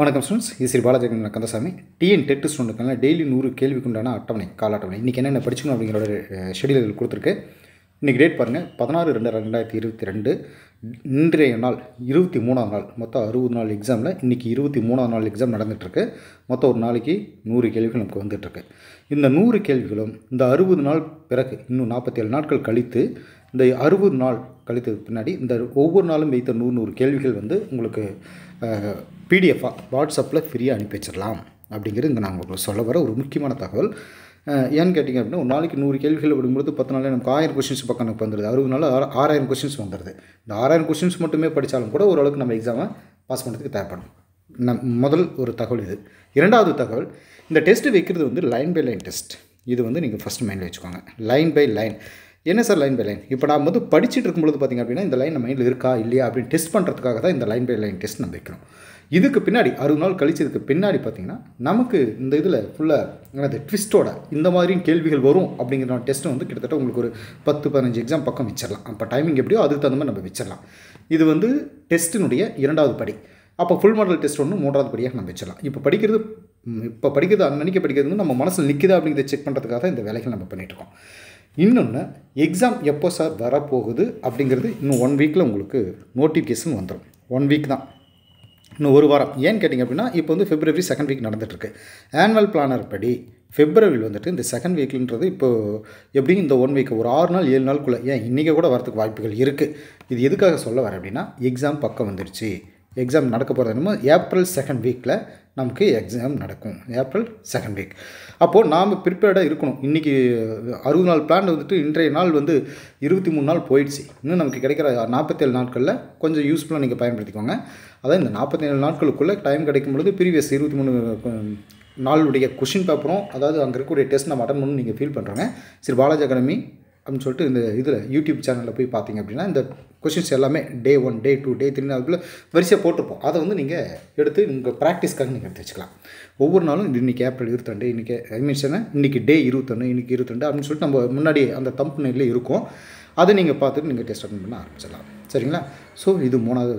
வணக்கம் ஸ்டூடெண்ட்ஸ் இது Shri Balajagan Kandasamy TN TET ஸ்டூடெண்ட்டுக்கான டெய்லி நூறு கேள்விக்குண்டான அட்டவணை கால அட்டவணை இன்றைக்கி என்னென்ன படிச்சுக்கணும் அப்படிங்கிற ஷெடியூல் கொடுத்துருக்கு இன்றைக்கி டேட் பாருங்கள் பதினாறு ரெண்டு ரெண்டாயிரத்தி இருபத்தி ரெண்டு இன்றைய நாள் இருபத்தி மூணாம் நாள் மொத்தம் அறுபது நாள் எக்ஸாமில் இன்றைக்கி இருபத்தி மூணாம் நாள் எக்ஸாம் நடந்துகிட்ருக்கு மொத்தம் ஒரு நாளைக்கு நூறு கேள்விகள் நமக்கு வந்துட்டுருக்கு இந்த நூறு கேள்விகளும் இந்த அறுபது நாள் பிறகு இன்னும் நாற்பத்தி நாட்கள் கழித்து இந்த அறுபது நாள் கழித்ததுக்கு பின்னாடி இந்த ஒவ்வொரு நாளும் வைத்த நூறு நூறு கேள்விகள் வந்து உங்களுக்கு பிடிஎஃபாக வாட்ஸ்அப்பில் ஃப்ரீயாக அனுப்பி வச்சிடலாம் அப்படிங்கிறது இங்கே நாங்கள் சொல்ல வர ஒரு முக்கியமான தகவல் ஏன்னு கேட்டிங்க அப்படின்னா ஒரு நாளைக்கு நூறு கேள்விகள் விடும்போது பத்து நாளில் நமக்கு ஆயிரம் கொஷின்ஸ் பக்கம் நமக்கு வந்துடுது அறுபது நாள் ஆறு ஆறாயிரம் கொஷின்ஸ் வந்துடுது இந்த ஆறாயிரம் கொஷின்ஸ் மட்டுமே படித்தாலும் கூட ஓரளவுக்கு நம்ம எக்ஸாமை பாஸ் பண்ணுறதுக்கு தேவைப்படும் நம் முதல் ஒரு தகவல் இது இரண்டாவது தகவல் இந்த டெஸ்ட்டு வைக்கிறது வந்து லைன் பை லைன் டெஸ்ட் இது வந்து நீங்கள் ஃபஸ்ட்டு மைண்டில் வச்சுக்கோங்க லைன் பை லைன் என்ன சார் லைன் பை லைன் இப்போ நான் வந்து படிச்சுட்டு இருக்கும்போது பார்த்திங்க அப்படின்னா இந்த லைன் நம்ம மைண்டில் இருக்கா இல்லையா அப்படின்னு டெஸ்ட் பண்ணுறதுக்காக தான் இந்த லைன் பை லைன் டெஸ்ட் நம்ம வைக்கிறோம் இதுக்கு பின்னாடி அறுபது நாள் கழிச்சதுக்கு பின்னாடி பார்த்திங்கன்னா நமக்கு இந்த இதில் ஃபுல்லாக எனது ட்விஸ்ட்டோட இந்த மாதிரியும் கேள்விகள் வரும் அப்படிங்கிற டெஸ்ட்டை வந்து கிட்டத்தட்ட உங்களுக்கு ஒரு பத்து பதினஞ்சு எக்ஸாம் பக்கம் வச்சிடலாம் அப்போ டைமிங் எப்படியோ அதுக்கு தகுந்த மாதிரி நம்ம வச்சிடலாம் இது வந்து டெஸ்ட்டினுடைய இரண்டாவது படி அப்போ ஃபுல் மாடல் டெஸ்ட் ஒன்று மூன்றாவது படியாக நம்ம வச்சிடலாம் இப்போ படிக்கிறது இப்போ படிக்கிறது அன்னன்னைக்கு படிக்கிறது நம்ம மனசில் நிற்குதா அப்படிங்கிறத செக் பண்ணுறதுக்காக இந்த வேலைகள் நம்ம பண்ணிகிட்ருக்கோம் இன்னொன்று எக்ஸாம் எப்போ சார் வரப்போகுது அப்படிங்கிறது இன்னும் ஒன் வீக்கில் உங்களுக்கு நோட்டிஃபிகேஷன் வந்துடும் ஒன் வீக் தான் இன்னும் ஒரு வாரம் ஏன்னு கேட்டிங்க அப்படின்னா இப்போ வந்து ஃபிப்ரவரி செகண்ட் வீக் நடந்துகிட்ருக்கு ஆனுவல் பிளானர் படி ஃபிப்ரவரியில் வந்துட்டு இந்த செகண்ட் வீக்லன்றது இப்போது எப்படியும் இந்த ஒன் வீக் ஒரு ஆறு நாள் ஏழு நாளுக்குள்ளே ஏன் இன்றைக்கி கூட வரத்துக்கு வாய்ப்புகள் இருக்குது இது எதுக்காக சொல்ல வரேன் அப்படின்னா எக்ஸாம் பக்கம் வந்துடுச்சு எக்ஸாம் நடக்க போகிறது என்னமோ ஏப்ரல் செகண்ட் வீக்கில் நமக்கு எக்ஸாம் நடக்கும் ஏப்ரல் செகண்ட் வீக் அப்போது நாம் ப்ரிப்பேர்டாக இருக்கணும் இன்றைக்கி அறுபது நாள் பிளான் வந்துட்டு இன்றைய நாள் வந்து இருபத்தி மூணு நாள் போயிடுச்சு இன்னும் நமக்கு கிடைக்கிற நாற்பத்தேழு நாட்களில் கொஞ்சம் யூஸ்ஃபுல்லாக நீங்கள் பயன்படுத்திக்கோங்க அதான் இந்த நாற்பத்தேழு நாட்களுக்குள்ளே டைம் கிடைக்கும் பொழுது ப்ரீவியஸ் இருபத்தி மூணு நாளுடைய கொஷின் பேப்பரும் அதாவது அங்கே இருக்கக்கூடிய டெஸ்ட் நம்ம அட்டன் பண்ணணும்னு நீங்கள் ஃபீல் பண்ணுறாங்க சரி பாலாஜி அகாடமி அப்படின்னு சொல்லிட்டு இந்த இதில் யூடியூப் சேனலில் போய் பார்த்தீங்க அப்படின்னா இந்த கொஷின்ஸ் எல்லாமே day one day two day three அதுக்குள்ள வரிசையாக போட்டிருப்போம் அதை வந்து நீங்கள் எடுத்து உங்கள் ப்ராக்டிஸ்க்காக நீங்கள் எடுத்து வச்சுக்கலாம் ஒவ்வொரு நாளும் இன்றைக்கி ஏப்ரல் இருபத்தெண்டு இன்றைக்கி ஐ மீன்ஸ் என்ன இன்றைக்கி டே இருபத்தொன்று இன்றைக்கி இருபத்தெண்டு அப்படின்னு சொல்லிட்டு நம்ம முன்னாடி அந்த தம்ப் நெல்லே இருக்கும் அதை நீங்கள் பார்த்துட்டு நீங்கள் டெஸ்ட் அட்டன் பண்ண ஆரம்பிச்சிடலாம் சரிங்களா ஸோ இது மூணாவது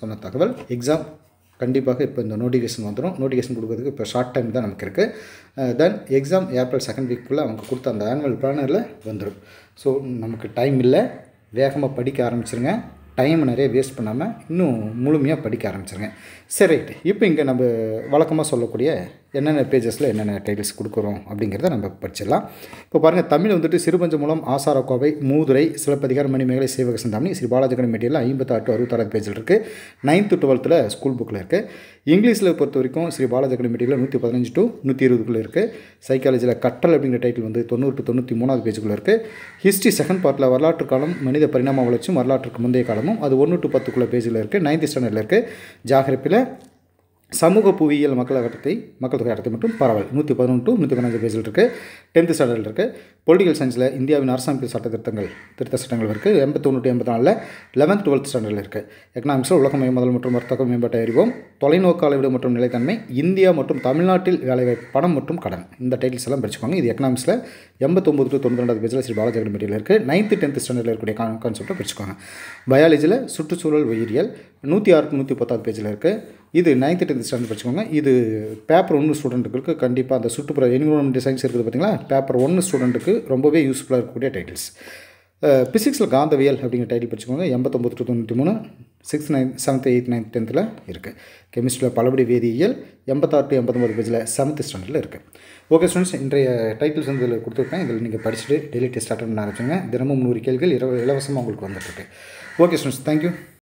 சொன்ன தகவல் எக்ஸாம் கண்டிப்பாக இப்போ இந்த நோட்டிஃபிகேஷன் வந்துடும் நோட்டிஃபிகேஷன் கொடுக்குறதுக்கு இப்போ ஷார்ட் டைம் தான் நமக்கு இருக்குது தென் எக்ஸாம் ஏப்ரல் செகண்ட் வீக்குள்ளே அவங்க கொடுத்த அந்த ஆனுவல் பிளானரில் வந்துடும் ஸோ நமக்கு டைம் இல்லை வேகமாக படிக்க ஆரம்பிச்சிருங்க டைம் நிறைய வேஸ்ட் பண்ணாமல் இன்னும் முழுமையாக படிக்க ஆரம்பிச்சிருங்க சரி ரைட் இப்போ இங்கே நம்ம வழக்கமாக சொல்லக்கூடிய என்னென்ன பேஜஸில் என்னென்ன டைட்டில்ஸ் கொடுக்குறோம் அப்படிங்கிறத நம்ம படிச்சிடலாம் இப்போ பாருங்கள் தமிழ் வந்துட்டு சிறுபஞ்ச மூலம் ஆசாரக்கோவை மூதுரை சிலப்பதிகாரம் மணிமேகலை சேவக சந்தாமணி ஸ்ரீ பாலாஜகன் மெட்டியில் ஐம்பத்தாட்டு அறுபத்தாறு பேஜில் இருக்குது நைன்த்து டுவெல்த்தில் ஸ்கூல் புக்கில் இருக்குது இங்கிலீஷில் பொறுத்த வரைக்கும் ஸ்ரீ பாலாஜகன் மெட்டியில் நூற்றி பதினஞ்சு டு நூற்றி இருபதுக்குள்ளே இருக்குது சைக்காலஜியில் கட்டல் அப்படிங்கிற டைட்டில் வந்து தொண்ணூறு டு தொண்ணூற்றி மூணாவது பேஜுக்குள்ளே இருக்குது ஹிஸ்ட்ரி செகண்ட் பார்ட்டில் வரலாற்று காலம் மனித பரிணாம வளர்ச்சியும் வரலாற்றுக்கு முந்தைய காலம் அது ஒன்று டு பத்துக்குள்ளே பேஜில் இருக்குது நைன்த் ஸ்டாண்டர்டில் இருக்குது ஜாகிரப்பில் சமூக புவியியல் மக்கள் அகட்டத்தை மக்கள் தொகை அகட்டத்தை மட்டும் பரவல் நூற்றி பதினொன்று நூற்றி பதினஞ்சு பேஜில் இருக்குது டென்த்து ஸ்டாண்டர்டில் இருக்குது பொலிட்டிக்கல் சயின்ஸில் இந்தியாவின் அரசமைப்பு சட்ட திருத்தங்கள் திருத்த சட்டங்கள் இருக்குது எண்பத்தொன்னூற்றி எண்பத்தி நாலில் லெவன்த் டுவெல்த் ஸ்டாண்டர்டில் இருக்குது எக்கனாமிக்ஸில் உலகமய முதல் மற்றும் வர்த்தக மேம்பாட்டை அறிவோம் தொலைநோக்கு அளவீடு மற்றும் நிலைத்தன்மை இந்தியா மற்றும் தமிழ்நாட்டில் வேலைவாய்ப்பு பணம் மற்றும் கடன் இந்த டைட்டில்ஸ் எல்லாம் படிச்சுக்கோங்க இது எக்கனாமிக்ஸில் எண்பத்தொம்பது டு தொண்ணூறு பேஜில் ஸ்ரீ பாலாஜி அகடமிட்டியில் இருக்குது நைன்த்து டென்த்து ஸ்டாண்டர்டில் இருக்கக்கூடிய கான்செப்ட்டை படிச்சுக்கோங்க பயாலஜியில் சுற்றுச்சூழல் உயிரியல் நூற்றி ஆறு நூற்றி பத்தாவது பேஜில் இருக்குது இது நைன்த்து டென்த் ஸ்டாண்டர்ட் படிச்சுக்கோங்க இது பேப்பர் ஒன்று ஸ்டூடெண்ட்டுக்கு கண்டிப்பாக அந்த சுற்றுப்புற என்விரான்மெண்ட் சயின்ஸ் இருக்குது பார்த்தீங்களா பேப்பர் ஒன்று ஸ்டூடெண்ட்டுக்கு ரொம்பவே யூஸ்ஃபுல்லாக இருக்கக்கூடிய டைட்டில்ஸ் ஃபிசிக்ஸில் காந்தவியல் அப்படிங்கிற டைட்டில் படிச்சுக்கோங்க எண்பத்தொம்பது டு தொண்ணூற்றி மூணு சிக்ஸ் நைன் செவன்த் எயித் நைன்த் டென்த்தில் இருக்குது கெமிஸ்ட்ரியில் பலபடி வேதியியல் எண்பத்தாறு டு எண்பத்தொம்பது பேஜில் செவன்த் ஸ்டாண்டர்டில் இருக்குது ஓகே ஸ்டூடெண்ட்ஸ் இன்றைய டைட்டில்ஸ் வந்து இதில் கொடுத்துருக்கேன் இதில் நீங்கள் படிச்சுட்டு டெய்லி டெஸ்ட் அட்டன் பண்ண ஆரம்பிச்சுங்க தினமும் நூறு கேள்விகள் இரவு இலவசமாக உங்களுக்கு வந்துட்டுருக்கு ஓகே ஸ்டூடெண்ட்ஸ் தேங்க்யூ